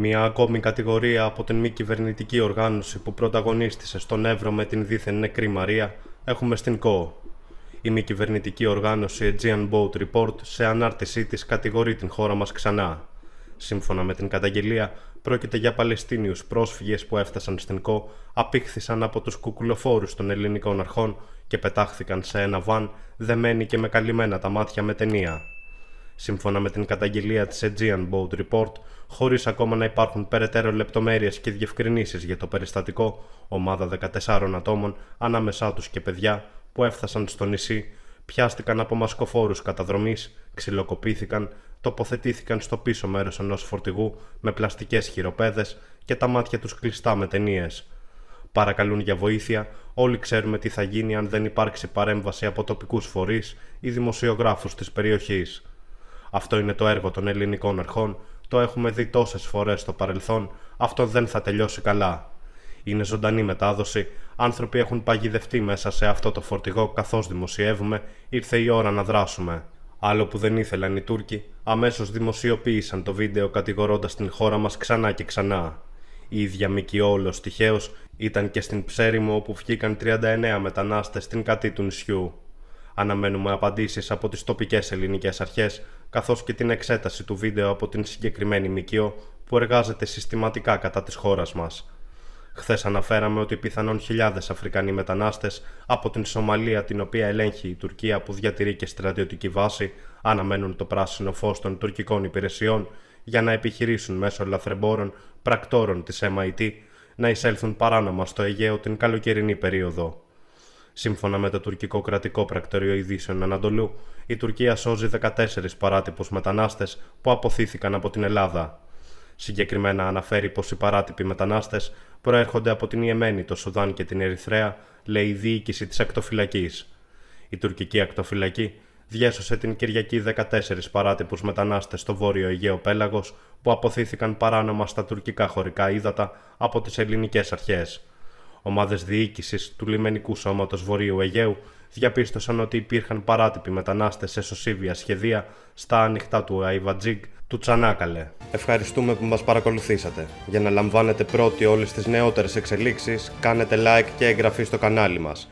Μια ακόμη κατηγορία από την μη κυβερνητική οργάνωση που πρωταγωνίστησε στον Εύρο με την δίθεν νεκρή Μαρία έχουμε στην ΚΟΟ. Η μη κυβερνητική οργάνωση Aegean Boat Report σε ανάρτησή της κατηγορεί την χώρα μας ξανά. Σύμφωνα με την καταγγελία, πρόκειται για Παλαιστίνιους πρόσφυγες που έφτασαν στην ΚΟ, απήχθησαν από τους κουκουλοφόρους των ελληνικών αρχών και πετάχθηκαν σε ένα βαν δεμένοι και με καλυμμένα τα μάτια με ταινία σύμφωνα με την καταγγελία της Aegean Boat Report, χωρίς ακόμα να υπάρχουν περαιτέρω λεπτομέρειες και διευκρινήσεις για το περιστατικό, ομάδα 14 ατόμων, ανάμεσά τους και παιδιά, που έφτασαν στο νησί, πιάστηκαν από μασκοφόρους καταδρομής, ξυλοκοπήθηκαν, τοποθετήθηκαν στο πίσω μέρος ενός φορτηγού με πλαστικές χειροπέδες και τα μάτια τους κλειστά με ταινίες. Παρακαλούν για βοήθεια, όλοι ξέρουμε τι θα γίνει αν δεν υπάρξει παρέμβαση από τοπικούς φορείς ή δημοσιογράφους της περιοχής. Αυτό είναι το έργο των ελληνικών αρχών, το έχουμε δει τόσες φορές στο παρελθόν, αυτό δεν θα τελειώσει καλά. Είναι ζωντανή μετάδοση, άνθρωποι έχουν παγιδευτεί μέσα σε αυτό το φορτηγό καθώς δημοσιεύουμε, ήρθε η ώρα να δράσουμε. Άλλο που δεν ήθελαν οι Τούρκοι, αμέσως δημοσιοποίησαν το βίντεο κατηγορώντας την χώρα μας ξανά και ξανά. Η ίδια όλος τυχαίως ήταν και στην ψέριμο όπου βγήκαν 39 μετανάστες στην κατή του νησιού. Αναμένουμε απαντήσεις από τις τοπικές ελληνικές αρχές καθώς και την εξέταση του βίντεο από την συγκεκριμένη ΜΚΙΟ, που εργάζεται συστηματικά κατά της χώρας μας. Χθες αναφέραμε ότι πιθανόν χιλιάδες Αφρικανοί μετανάστες από την Σομαλία, την οποία ελέγχει η Τουρκία που διατηρεί και στρατιωτική βάση, αναμένουν το πράσινο φως των τουρκικών υπηρεσιών για να επιχειρήσουν μέσω λαθρεμπόρων πρακτόρων της MIT να εισέλθουν παράνομα στο Αιγαίο την καλοκαιρινή περίοδο. Σύμφωνα με το τουρκικό κρατικό πρακτορείο ειδήσεων Ανατολού, η Τουρκία σώζει 14 παράτυπους μετανάστες που αποθήθηκαν από την Ελλάδα. Συγκεκριμένα αναφέρει πως οι παράτυποι μετανάστες προέρχονται από την Ιεμένη, το Σουδάν και την Ερυθρέα, λέει η διοίκηση της ακτοφυλακής. Η τουρκική ακτοφυλακή διέσωσε την Κυριακή 14 παράτυπους μετανάστες στο βόρειο Αιγαίο Πέλαγος που αποθήθηκαν παράνομα στα τουρκικά χωρικά ύδατα από τις ελληνικές αρχές. Ομάδες διοίκησης του λιμενικού σώματος Βορείου Αιγαίου διαπίστωσαν ότι υπήρχαν παράτυποι μετανάστες σε σωσίβια σχεδία στα ανοιχτά του Αϊβατζίγκ του Τσανάκαλε. Ευχαριστούμε που μας παρακολουθήσατε. Για να λαμβάνετε πρώτοι όλες τις νεότερες εξελίξεις, κάνετε like και εγγραφή στο κανάλι μας.